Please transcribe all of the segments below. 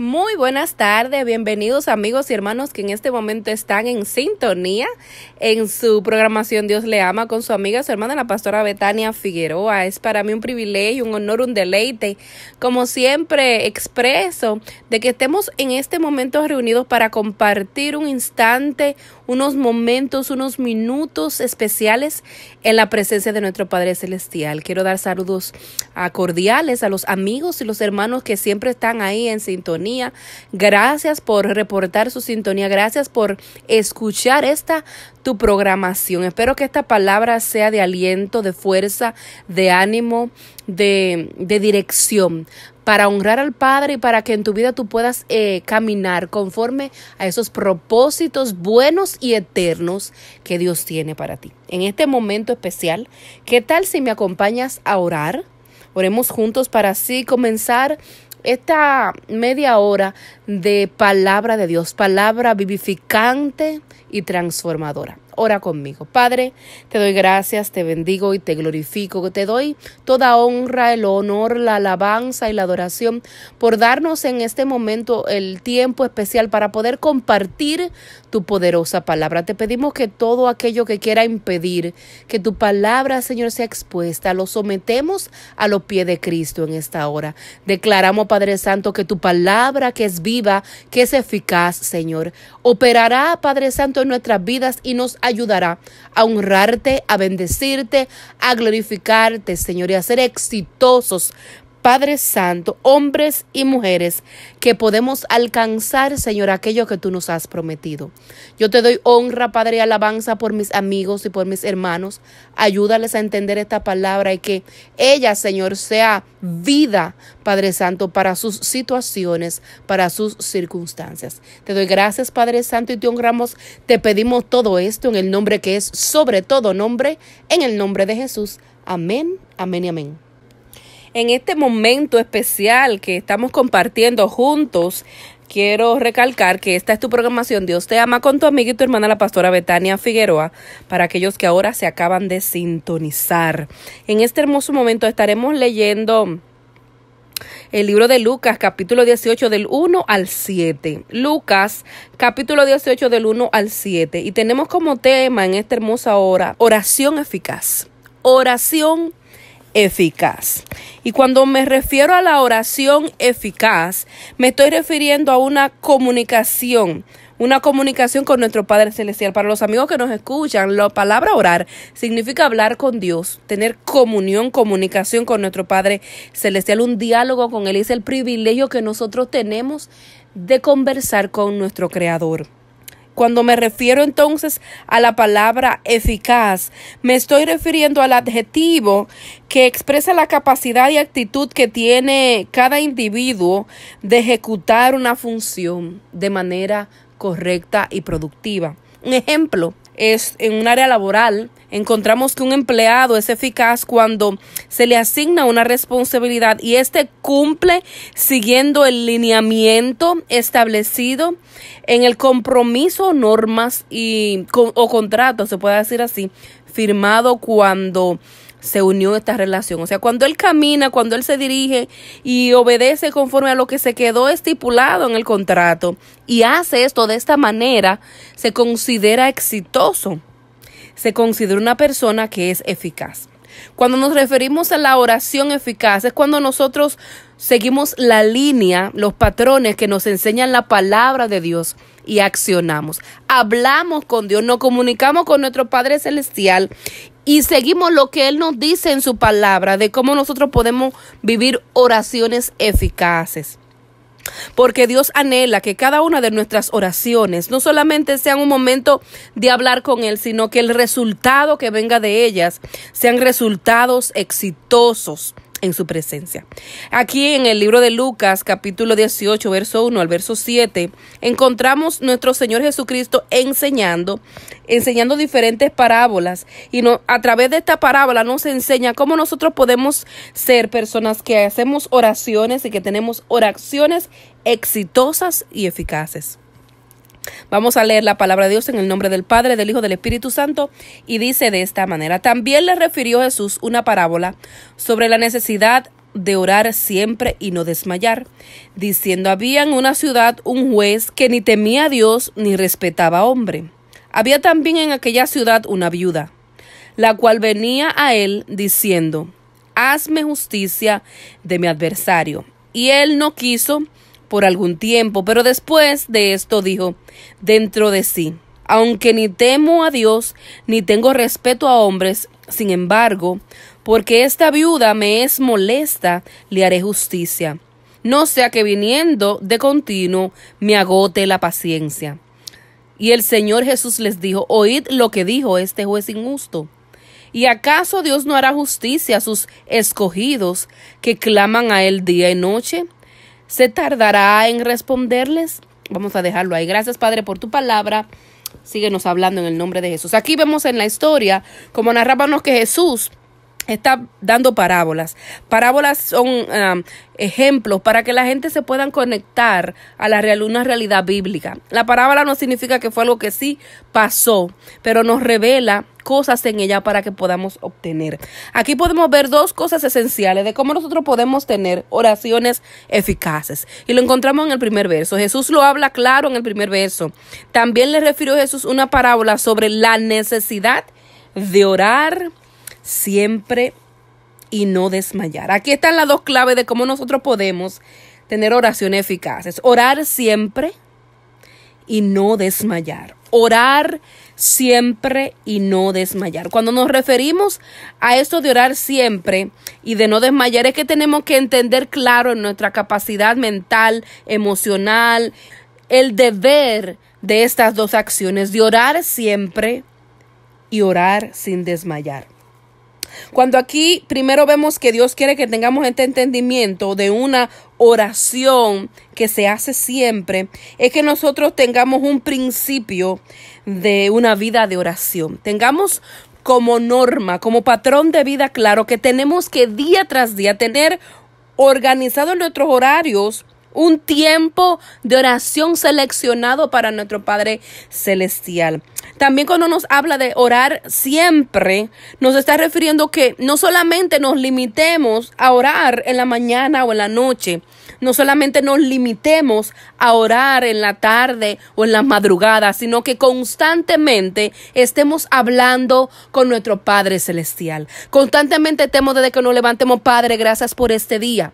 Muy buenas tardes, bienvenidos amigos y hermanos que en este momento están en sintonía en su programación Dios le ama con su amiga, su hermana, la pastora Betania Figueroa. Es para mí un privilegio, un honor, un deleite, como siempre expreso, de que estemos en este momento reunidos para compartir un instante, unos momentos, unos minutos especiales en la presencia de nuestro Padre Celestial. Quiero dar saludos cordiales a los amigos y los hermanos que siempre están ahí en sintonía Gracias por reportar su sintonía. Gracias por escuchar esta tu programación. Espero que esta palabra sea de aliento, de fuerza, de ánimo, de, de dirección para honrar al Padre y para que en tu vida tú puedas eh, caminar conforme a esos propósitos buenos y eternos que Dios tiene para ti. En este momento especial, ¿qué tal si me acompañas a orar? Oremos juntos para así comenzar esta media hora de palabra de Dios, palabra vivificante y transformadora. Ora conmigo. Padre, te doy gracias, te bendigo y te glorifico. Te doy toda honra, el honor, la alabanza y la adoración por darnos en este momento el tiempo especial para poder compartir tu poderosa palabra. Te pedimos que todo aquello que quiera impedir que tu palabra, Señor, sea expuesta, lo sometemos a los pies de Cristo en esta hora. Declaramos, Padre Santo, que tu palabra que es viva, que es eficaz, Señor, operará, Padre Santo, en nuestras vidas y nos ayudará a honrarte, a bendecirte, a glorificarte, Señor, y a ser exitosos Padre Santo, hombres y mujeres, que podemos alcanzar, Señor, aquello que tú nos has prometido. Yo te doy honra, Padre, y alabanza por mis amigos y por mis hermanos. Ayúdales a entender esta palabra y que ella, Señor, sea vida, Padre Santo, para sus situaciones, para sus circunstancias. Te doy gracias, Padre Santo, y te honramos. Te pedimos todo esto en el nombre que es sobre todo nombre, en el nombre de Jesús. Amén, amén y amén. En este momento especial que estamos compartiendo juntos, quiero recalcar que esta es tu programación Dios te ama con tu amiga y tu hermana la pastora Betania Figueroa para aquellos que ahora se acaban de sintonizar. En este hermoso momento estaremos leyendo el libro de Lucas capítulo 18 del 1 al 7. Lucas capítulo 18 del 1 al 7 y tenemos como tema en esta hermosa hora oración eficaz. Oración eficaz eficaz. Y cuando me refiero a la oración eficaz, me estoy refiriendo a una comunicación una comunicación con nuestro Padre Celestial. Para los amigos que nos escuchan, la palabra orar significa hablar con Dios, tener comunión, comunicación con nuestro Padre Celestial, un diálogo con Él. Es el privilegio que nosotros tenemos de conversar con nuestro Creador. Cuando me refiero entonces a la palabra eficaz, me estoy refiriendo al adjetivo que expresa la capacidad y actitud que tiene cada individuo de ejecutar una función de manera correcta y productiva. Un ejemplo, es en un área laboral, encontramos que un empleado es eficaz cuando se le asigna una responsabilidad y éste cumple siguiendo el lineamiento establecido en el compromiso, normas y, o contrato, se puede decir así, firmado cuando se unió esta relación. O sea, cuando él camina, cuando él se dirige y obedece conforme a lo que se quedó estipulado en el contrato y hace esto de esta manera, se considera exitoso. Se considera una persona que es eficaz. Cuando nos referimos a la oración eficaz, es cuando nosotros seguimos la línea, los patrones que nos enseñan la palabra de Dios y accionamos. Hablamos con Dios, nos comunicamos con nuestro Padre Celestial y seguimos lo que Él nos dice en su palabra de cómo nosotros podemos vivir oraciones eficaces. Porque Dios anhela que cada una de nuestras oraciones no solamente sean un momento de hablar con Él, sino que el resultado que venga de ellas sean resultados exitosos en su presencia. Aquí en el libro de Lucas capítulo 18 verso 1 al verso 7 encontramos nuestro Señor Jesucristo enseñando, enseñando diferentes parábolas y no, a través de esta parábola nos enseña cómo nosotros podemos ser personas que hacemos oraciones y que tenemos oraciones exitosas y eficaces. Vamos a leer la palabra de Dios en el nombre del Padre, del Hijo, del Espíritu Santo y dice de esta manera, también le refirió Jesús una parábola sobre la necesidad de orar siempre y no desmayar, diciendo, había en una ciudad un juez que ni temía a Dios ni respetaba a hombre. Había también en aquella ciudad una viuda, la cual venía a él diciendo, hazme justicia de mi adversario. Y él no quiso, por algún tiempo, pero después de esto dijo dentro de sí, aunque ni temo a Dios, ni tengo respeto a hombres, sin embargo, porque esta viuda me es molesta, le haré justicia. No sea que viniendo de continuo me agote la paciencia. Y el Señor Jesús les dijo, oíd lo que dijo este juez injusto. ¿Y acaso Dios no hará justicia a sus escogidos que claman a Él día y noche? se tardará en responderles. Vamos a dejarlo ahí. Gracias, Padre, por tu palabra. Síguenos hablando en el nombre de Jesús. Aquí vemos en la historia, como narrábamos que Jesús está dando parábolas. Parábolas son um, ejemplos para que la gente se puedan conectar a la una realidad bíblica. La parábola no significa que fue algo que sí pasó, pero nos revela cosas en ella para que podamos obtener. Aquí podemos ver dos cosas esenciales de cómo nosotros podemos tener oraciones eficaces. Y lo encontramos en el primer verso. Jesús lo habla claro en el primer verso. También le refirió Jesús una parábola sobre la necesidad de orar siempre y no desmayar. Aquí están las dos claves de cómo nosotros podemos tener oraciones eficaces. Orar siempre y no desmayar orar siempre y no desmayar. Cuando nos referimos a esto de orar siempre y de no desmayar, es que tenemos que entender claro en nuestra capacidad mental, emocional, el deber de estas dos acciones, de orar siempre y orar sin desmayar. Cuando aquí primero vemos que Dios quiere que tengamos este entendimiento de una oración que se hace siempre es que nosotros tengamos un principio de una vida de oración. Tengamos como norma, como patrón de vida claro que tenemos que día tras día tener organizados nuestros horarios un tiempo de oración seleccionado para nuestro Padre Celestial. También cuando nos habla de orar siempre, nos está refiriendo que no solamente nos limitemos a orar en la mañana o en la noche, no solamente nos limitemos a orar en la tarde o en la madrugada, sino que constantemente estemos hablando con nuestro Padre Celestial. Constantemente temo desde que nos levantemos, Padre, gracias por este día.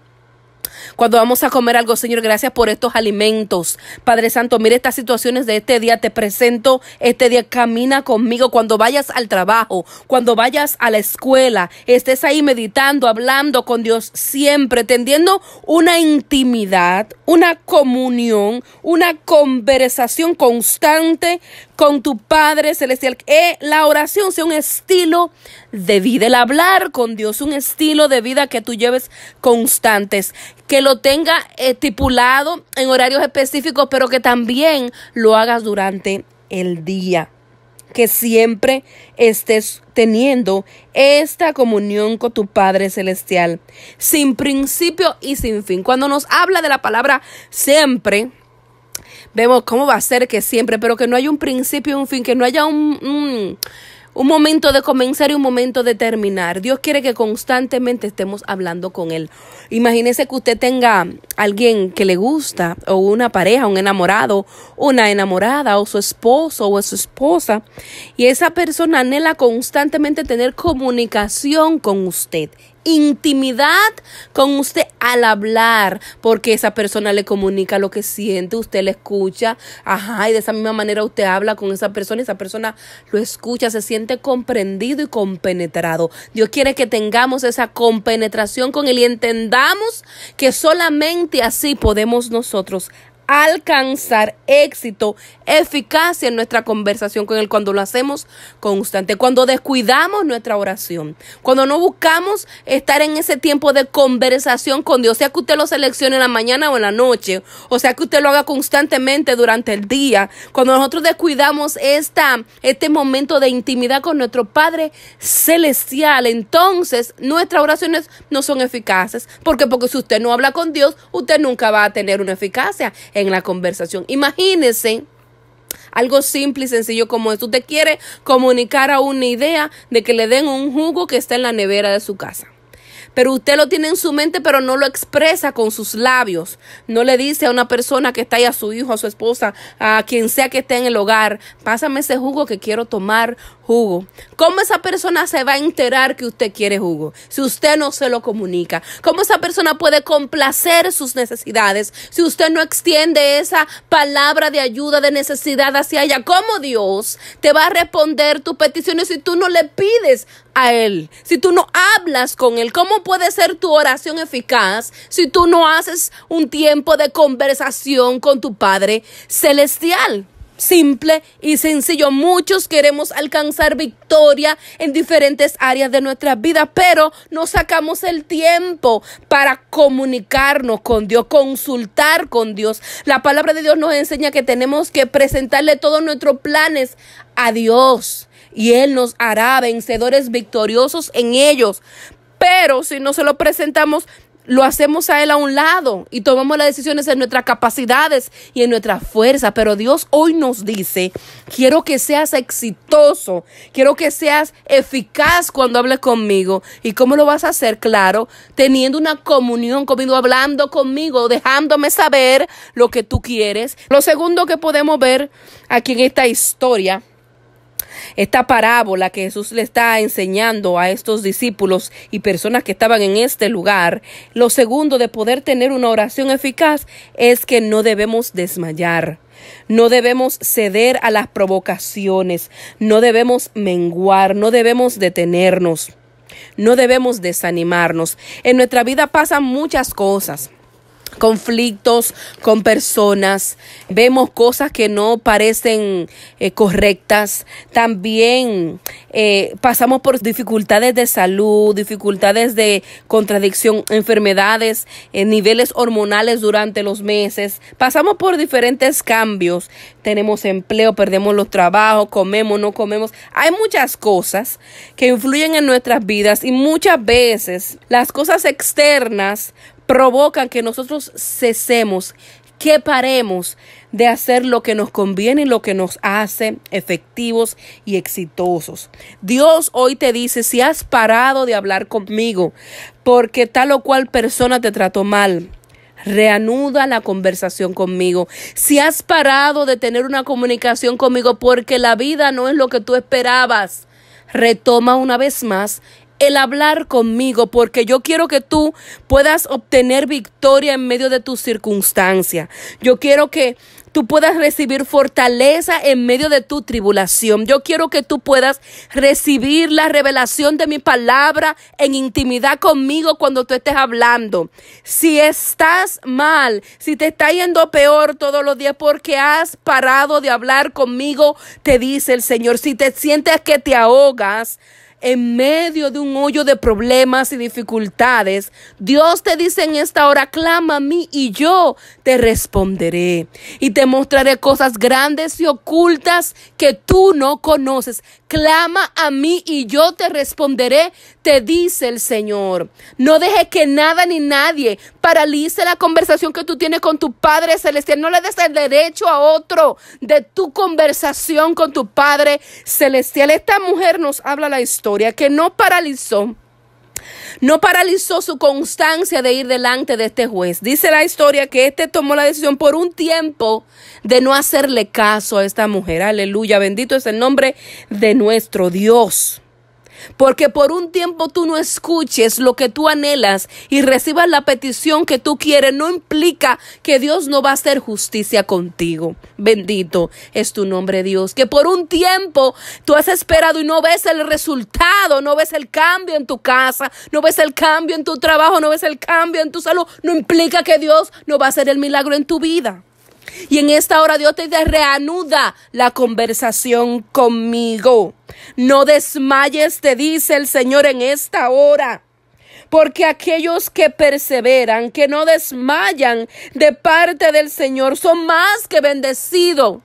Cuando vamos a comer algo, Señor, gracias por estos alimentos. Padre Santo, mire estas situaciones de este día. Te presento este día. Camina conmigo cuando vayas al trabajo, cuando vayas a la escuela. Estés ahí meditando, hablando con Dios siempre, tendiendo una intimidad, una comunión, una conversación constante con tu Padre Celestial. la oración sea un estilo vida el hablar con Dios, un estilo de vida que tú lleves constantes, que lo tenga estipulado en horarios específicos, pero que también lo hagas durante el día que siempre estés teniendo esta comunión con tu Padre Celestial, sin principio y sin fin. Cuando nos habla de la palabra siempre, vemos cómo va a ser que siempre, pero que no haya un principio y un fin, que no haya un un momento de comenzar y un momento de terminar. Dios quiere que constantemente estemos hablando con Él. Imagínese que usted tenga alguien que le gusta, o una pareja, un enamorado, una enamorada, o su esposo o su esposa, y esa persona anhela constantemente tener comunicación con usted intimidad con usted al hablar, porque esa persona le comunica lo que siente, usted le escucha, ajá, y de esa misma manera usted habla con esa persona, esa persona lo escucha, se siente comprendido y compenetrado. Dios quiere que tengamos esa compenetración con Él y entendamos que solamente así podemos nosotros alcanzar éxito, eficacia en nuestra conversación con Él cuando lo hacemos constante, cuando descuidamos nuestra oración, cuando no buscamos estar en ese tiempo de conversación con Dios, sea que usted lo seleccione en la mañana o en la noche, o sea que usted lo haga constantemente durante el día, cuando nosotros descuidamos esta, este momento de intimidad con nuestro Padre Celestial, entonces nuestras oraciones no son eficaces, porque porque si usted no habla con Dios, usted nunca va a tener una eficacia en la conversación. Imagínense. Algo simple y sencillo como esto. Usted quiere comunicar a una idea de que le den un jugo que está en la nevera de su casa pero usted lo tiene en su mente, pero no lo expresa con sus labios. No le dice a una persona que está ahí, a su hijo, a su esposa, a quien sea que esté en el hogar, pásame ese jugo que quiero tomar jugo. ¿Cómo esa persona se va a enterar que usted quiere jugo si usted no se lo comunica? ¿Cómo esa persona puede complacer sus necesidades si usted no extiende esa palabra de ayuda, de necesidad hacia ella? ¿Cómo Dios te va a responder tus peticiones si tú no le pides él, si tú no hablas con Él, ¿cómo puede ser tu oración eficaz si tú no haces un tiempo de conversación con tu Padre Celestial? Simple y sencillo. Muchos queremos alcanzar victoria en diferentes áreas de nuestra vida, pero no sacamos el tiempo para comunicarnos con Dios, consultar con Dios. La palabra de Dios nos enseña que tenemos que presentarle todos nuestros planes a Dios y Él nos hará vencedores victoriosos en ellos. Pero si no se lo presentamos, lo hacemos a Él a un lado y tomamos las decisiones en nuestras capacidades y en nuestra fuerza. Pero Dios hoy nos dice, quiero que seas exitoso, quiero que seas eficaz cuando hables conmigo. ¿Y cómo lo vas a hacer? Claro, teniendo una comunión conmigo, hablando conmigo, dejándome saber lo que tú quieres. Lo segundo que podemos ver aquí en esta historia esta parábola que Jesús le está enseñando a estos discípulos y personas que estaban en este lugar, lo segundo de poder tener una oración eficaz es que no debemos desmayar. No debemos ceder a las provocaciones, no debemos menguar, no debemos detenernos, no debemos desanimarnos. En nuestra vida pasan muchas cosas conflictos con personas, vemos cosas que no parecen eh, correctas, también eh, pasamos por dificultades de salud, dificultades de contradicción, enfermedades, en eh, niveles hormonales durante los meses, pasamos por diferentes cambios, tenemos empleo, perdemos los trabajos, comemos, no comemos, hay muchas cosas que influyen en nuestras vidas y muchas veces las cosas externas provocan que nosotros cesemos, que paremos de hacer lo que nos conviene y lo que nos hace efectivos y exitosos. Dios hoy te dice, si has parado de hablar conmigo porque tal o cual persona te trató mal, reanuda la conversación conmigo. Si has parado de tener una comunicación conmigo porque la vida no es lo que tú esperabas, retoma una vez más el hablar conmigo, porque yo quiero que tú puedas obtener victoria en medio de tus circunstancias. Yo quiero que tú puedas recibir fortaleza en medio de tu tribulación. Yo quiero que tú puedas recibir la revelación de mi palabra en intimidad conmigo cuando tú estés hablando. Si estás mal, si te está yendo peor todos los días porque has parado de hablar conmigo, te dice el Señor. Si te sientes que te ahogas, en medio de un hoyo de problemas y dificultades, Dios te dice en esta hora, clama a mí y yo te responderé y te mostraré cosas grandes y ocultas que tú no conoces. Clama a mí y yo te responderé, te dice el Señor. No deje que nada ni nadie paralice la conversación que tú tienes con tu Padre Celestial. No le des el derecho a otro de tu conversación con tu Padre Celestial. Esta mujer nos habla la historia que no paralizó no paralizó su constancia de ir delante de este juez. Dice la historia que este tomó la decisión por un tiempo de no hacerle caso a esta mujer. Aleluya, bendito es el nombre de nuestro Dios. Porque por un tiempo tú no escuches lo que tú anhelas y recibas la petición que tú quieres, no implica que Dios no va a hacer justicia contigo. Bendito es tu nombre, Dios. Que por un tiempo tú has esperado y no ves el resultado, no ves el cambio en tu casa, no ves el cambio en tu trabajo, no ves el cambio en tu salud. No implica que Dios no va a hacer el milagro en tu vida. Y en esta hora Dios te reanuda la conversación conmigo. No desmayes, te dice el Señor en esta hora. Porque aquellos que perseveran, que no desmayan de parte del Señor, son más que bendecidos,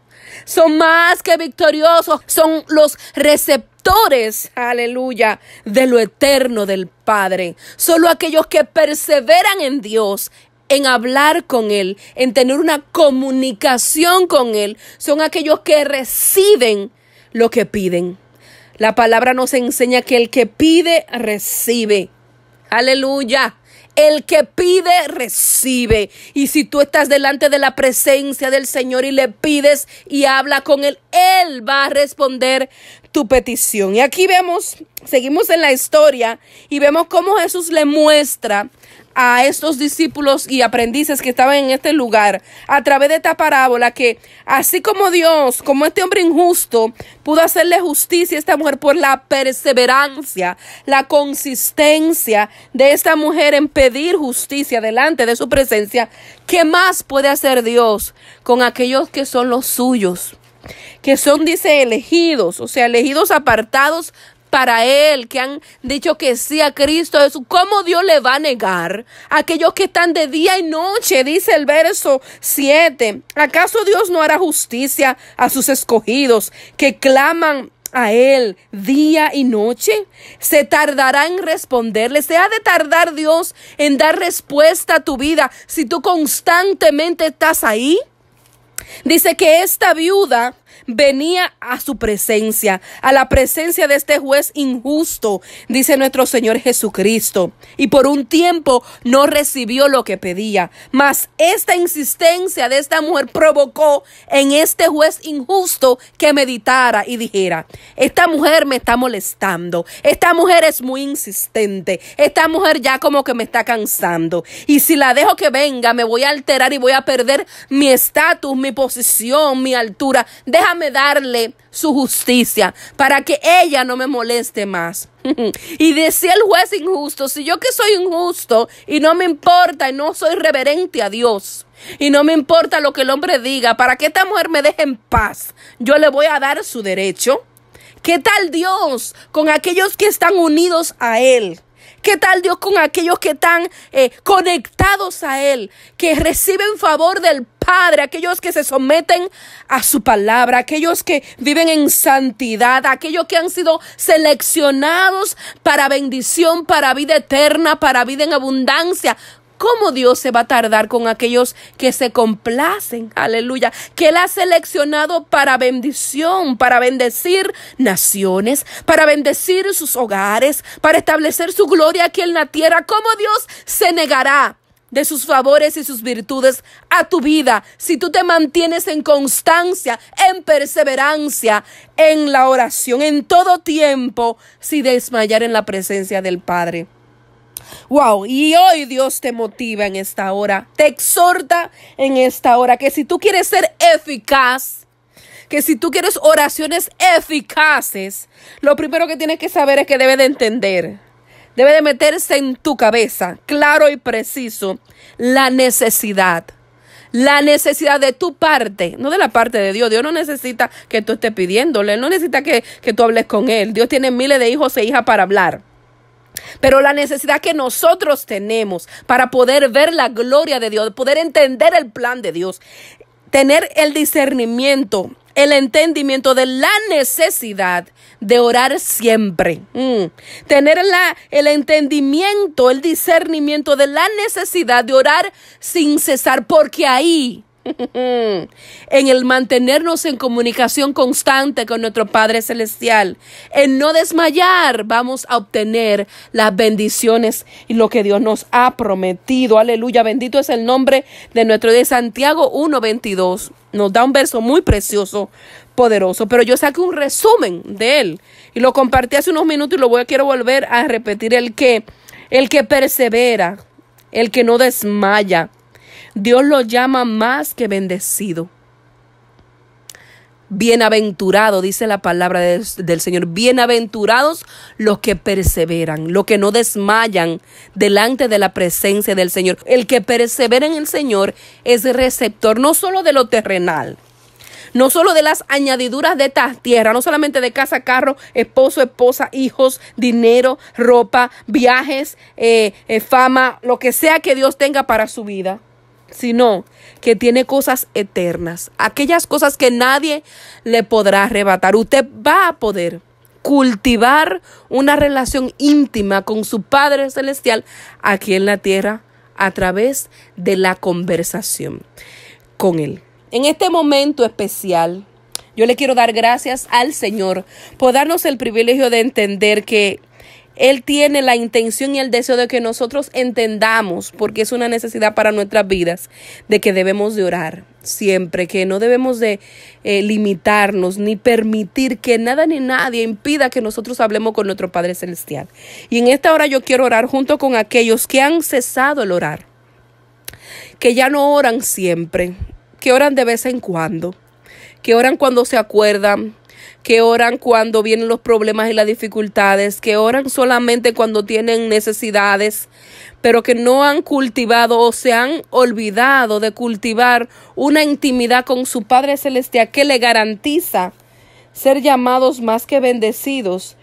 son más que victoriosos, son los receptores, aleluya, de lo eterno del Padre. Solo aquellos que perseveran en Dios, en hablar con Él, en tener una comunicación con Él, son aquellos que reciben lo que piden. La palabra nos enseña que el que pide, recibe. Aleluya. El que pide, recibe. Y si tú estás delante de la presencia del Señor y le pides y habla con Él, Él va a responder tu petición. Y aquí vemos, seguimos en la historia y vemos cómo Jesús le muestra a estos discípulos y aprendices que estaban en este lugar a través de esta parábola que así como Dios, como este hombre injusto, pudo hacerle justicia a esta mujer por la perseverancia, la consistencia de esta mujer en pedir justicia delante de su presencia, ¿qué más puede hacer Dios con aquellos que son los suyos? que son, dice, elegidos, o sea, elegidos apartados para Él, que han dicho que sí a Cristo Jesús, ¿cómo Dios le va a negar a aquellos que están de día y noche? Dice el verso 7. ¿Acaso Dios no hará justicia a sus escogidos que claman? a Él día y noche? ¿Se tardará en responderle? ¿Se ha de tardar Dios en dar respuesta a tu vida si tú constantemente estás ahí? Dice que esta viuda venía a su presencia, a la presencia de este juez injusto, dice nuestro Señor Jesucristo. Y por un tiempo no recibió lo que pedía. Mas esta insistencia de esta mujer provocó en este juez injusto que meditara y dijera, esta mujer me está molestando, esta mujer es muy insistente, esta mujer ya como que me está cansando. Y si la dejo que venga, me voy a alterar y voy a perder mi estatus, mi posición, mi altura. Deja me darle su justicia para que ella no me moleste más. y decía el juez injusto, si yo que soy injusto y no me importa y no soy reverente a Dios. Y no me importa lo que el hombre diga, para que esta mujer me deje en paz, yo le voy a dar su derecho. ¿Qué tal Dios con aquellos que están unidos a Él? ¿Qué tal Dios con aquellos que están eh, conectados a Él, que reciben favor del Padre, aquellos que se someten a su palabra, aquellos que viven en santidad, aquellos que han sido seleccionados para bendición, para vida eterna, para vida en abundancia? ¿Cómo Dios se va a tardar con aquellos que se complacen? Aleluya. Que Él ha seleccionado para bendición, para bendecir naciones, para bendecir sus hogares, para establecer su gloria aquí en la tierra. ¿Cómo Dios se negará? de sus favores y sus virtudes a tu vida si tú te mantienes en constancia, en perseverancia, en la oración, en todo tiempo, si desmayar en la presencia del Padre. Wow, y hoy Dios te motiva en esta hora, te exhorta en esta hora que si tú quieres ser eficaz, que si tú quieres oraciones eficaces, lo primero que tienes que saber es que debe de entender, debe de meterse en tu cabeza, claro y preciso, la necesidad. La necesidad de tu parte, no de la parte de Dios. Dios no necesita que tú estés pidiéndole, no necesita que tú hables con Él. Dios tiene miles de hijos e hijas para hablar. Pero la necesidad que nosotros tenemos para poder ver la gloria de Dios, poder entender el plan de Dios, tener el discernimiento, el entendimiento de la necesidad de orar siempre. Mm. Tener la, el entendimiento, el discernimiento de la necesidad de orar sin cesar, porque ahí en el mantenernos en comunicación constante con nuestro Padre Celestial, en no desmayar, vamos a obtener las bendiciones y lo que Dios nos ha prometido. Aleluya, bendito es el nombre de nuestro Dios. Santiago 1.22. Nos da un verso muy precioso, poderoso, pero yo saqué un resumen de él y lo compartí hace unos minutos y lo voy a quiero volver a repetir el que el que persevera, el que no desmaya, Dios lo llama más que bendecido. Bienaventurado, dice la palabra del Señor. Bienaventurados los que perseveran, los que no desmayan delante de la presencia del Señor. El que persevera en el Señor es receptor no solo de lo terrenal, no solo de las añadiduras de esta tierra, no solamente de casa, carro, esposo, esposa, hijos, dinero, ropa, viajes, eh, eh, fama, lo que sea que Dios tenga para su vida sino que tiene cosas eternas, aquellas cosas que nadie le podrá arrebatar. Usted va a poder cultivar una relación íntima con su Padre Celestial aquí en la tierra a través de la conversación con Él. En este momento especial, yo le quiero dar gracias al Señor por darnos el privilegio de entender que él tiene la intención y el deseo de que nosotros entendamos, porque es una necesidad para nuestras vidas, de que debemos de orar siempre, que no debemos de eh, limitarnos ni permitir que nada ni nadie impida que nosotros hablemos con nuestro Padre Celestial. Y en esta hora yo quiero orar junto con aquellos que han cesado el orar, que ya no oran siempre, que oran de vez en cuando, que oran cuando se acuerdan, que oran cuando vienen los problemas y las dificultades, que oran solamente cuando tienen necesidades, pero que no han cultivado o se han olvidado de cultivar una intimidad con su Padre Celestial que le garantiza ser llamados más que bendecidos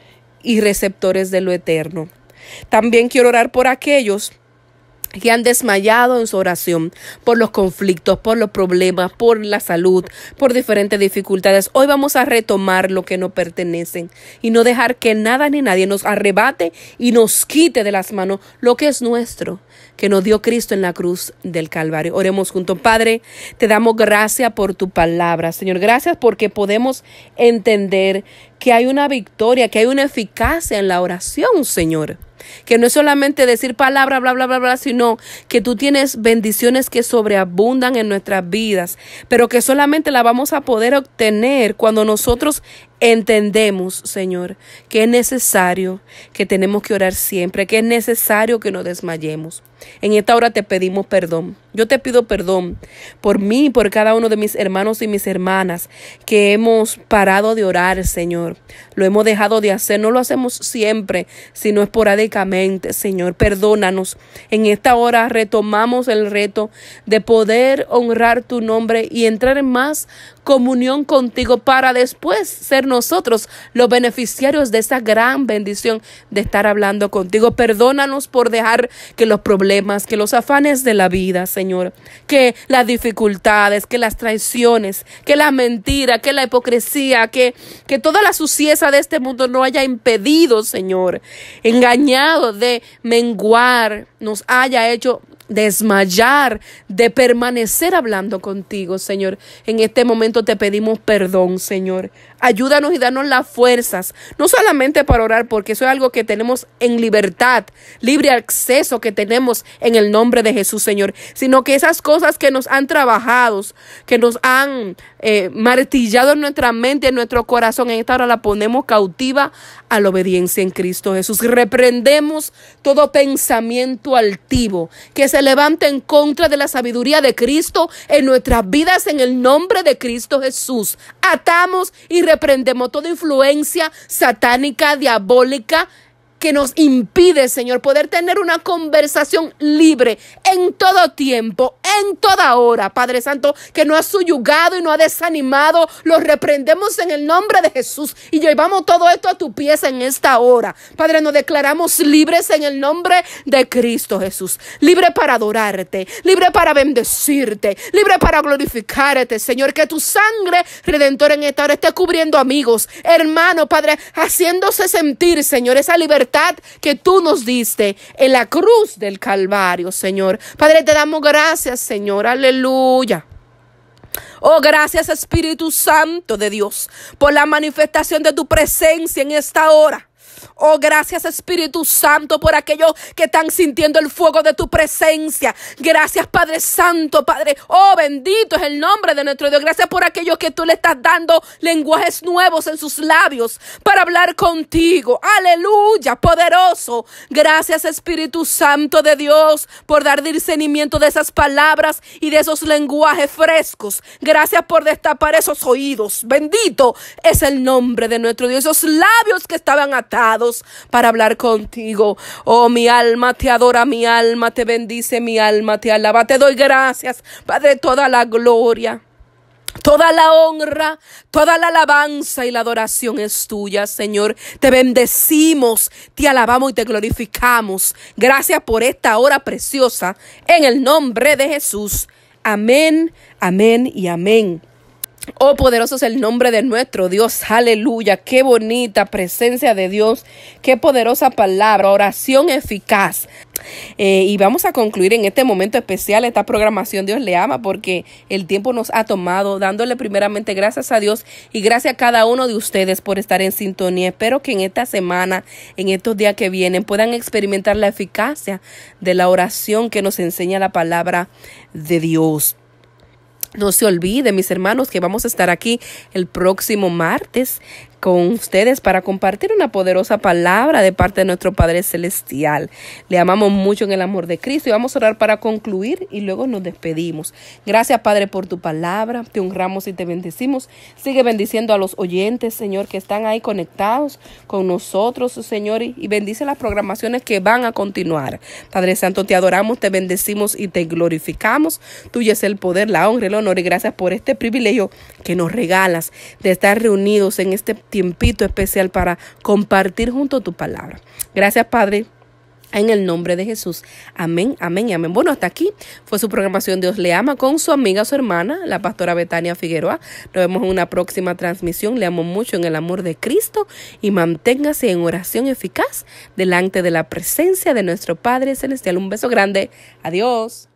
y receptores de lo eterno. También quiero orar por aquellos que han desmayado en su oración por los conflictos, por los problemas, por la salud, por diferentes dificultades. Hoy vamos a retomar lo que nos pertenecen y no dejar que nada ni nadie nos arrebate y nos quite de las manos lo que es nuestro, que nos dio Cristo en la cruz del Calvario. Oremos juntos, Padre, te damos gracias por tu palabra, Señor. Gracias porque podemos entender que hay una victoria, que hay una eficacia en la oración, Señor que no es solamente decir palabra, bla, bla, bla, bla, sino que tú tienes bendiciones que sobreabundan en nuestras vidas, pero que solamente la vamos a poder obtener cuando nosotros Entendemos, Señor, que es necesario, que tenemos que orar siempre, que es necesario que no desmayemos. En esta hora te pedimos perdón. Yo te pido perdón por mí por cada uno de mis hermanos y mis hermanas que hemos parado de orar, Señor. Lo hemos dejado de hacer, no lo hacemos siempre, sino esporádicamente, Señor. Perdónanos. En esta hora retomamos el reto de poder honrar tu nombre y entrar en más comunión contigo para después ser nosotros los beneficiarios de esa gran bendición de estar hablando contigo. Perdónanos por dejar que los problemas, que los afanes de la vida, Señor, que las dificultades, que las traiciones, que la mentira, que la hipocresía, que, que toda la suciedad de este mundo no haya impedido, Señor, engañado de menguar, nos haya hecho desmayar, de permanecer hablando contigo, Señor. En este momento te pedimos perdón, Señor. Ayúdanos y danos las fuerzas, no solamente para orar, porque eso es algo que tenemos en libertad, libre acceso que tenemos en el nombre de Jesús, Señor, sino que esas cosas que nos han trabajado, que nos han eh, martillado en nuestra mente, en nuestro corazón, en esta hora la ponemos cautiva a la obediencia en Cristo Jesús. Reprendemos todo pensamiento altivo que se levante en contra de la sabiduría de Cristo en nuestras vidas en el nombre de Cristo Jesús. Atamos y reprendemos toda influencia satánica, diabólica, que nos impide, Señor, poder tener una conversación libre en todo tiempo, en toda hora, Padre Santo, que no ha suyugado y no ha desanimado. Lo reprendemos en el nombre de Jesús y llevamos todo esto a tu pies en esta hora. Padre, nos declaramos libres en el nombre de Cristo Jesús. Libre para adorarte, libre para bendecirte, libre para glorificarte, Señor. Que tu sangre redentora en esta hora esté cubriendo amigos, hermano, Padre, haciéndose sentir, Señor, esa libertad que tú nos diste en la cruz del Calvario, Señor. Padre, te damos gracias, Señor. Aleluya. Oh, gracias Espíritu Santo de Dios por la manifestación de tu presencia en esta hora. Oh, gracias Espíritu Santo por aquellos que están sintiendo el fuego de tu presencia. Gracias Padre Santo, Padre. Oh, bendito es el nombre de nuestro Dios. Gracias por aquellos que tú le estás dando lenguajes nuevos en sus labios para hablar contigo. Aleluya, poderoso. Gracias Espíritu Santo de Dios por dar discernimiento de esas palabras y de esos lenguajes frescos. Gracias por destapar esos oídos. Bendito es el nombre de nuestro Dios. Esos labios que estaban atados para hablar contigo. Oh, mi alma te adora, mi alma te bendice, mi alma te alaba. Te doy gracias, Padre, toda la gloria. Toda la honra, toda la alabanza y la adoración es tuya, Señor. Te bendecimos, te alabamos y te glorificamos. Gracias por esta hora preciosa. En el nombre de Jesús. Amén, amén y amén. Oh, poderoso es el nombre de nuestro Dios. Aleluya. Qué bonita presencia de Dios. Qué poderosa palabra. Oración eficaz. Eh, y vamos a concluir en este momento especial esta programación Dios le ama porque el tiempo nos ha tomado dándole primeramente gracias a Dios y gracias a cada uno de ustedes por estar en sintonía. Espero que en esta semana, en estos días que vienen, puedan experimentar la eficacia de la oración que nos enseña la palabra de Dios. No se olvide, mis hermanos, que vamos a estar aquí el próximo martes con ustedes para compartir una poderosa palabra de parte de nuestro Padre Celestial. Le amamos mucho en el amor de Cristo y vamos a orar para concluir y luego nos despedimos. Gracias Padre por tu palabra, te honramos y te bendecimos. Sigue bendiciendo a los oyentes, Señor, que están ahí conectados con nosotros, Señor, y bendice las programaciones que van a continuar. Padre Santo, te adoramos, te bendecimos y te glorificamos. Tuyo es el poder, la honra, el honor y gracias por este privilegio que nos regalas de estar reunidos en este tiempito especial para compartir junto tu palabra. Gracias, Padre. En el nombre de Jesús. Amén, amén amén. Bueno, hasta aquí fue su programación Dios le ama con su amiga, su hermana, la pastora Betania Figueroa. Nos vemos en una próxima transmisión. Le amo mucho en el amor de Cristo y manténgase en oración eficaz delante de la presencia de nuestro Padre Celestial. Un beso grande. Adiós.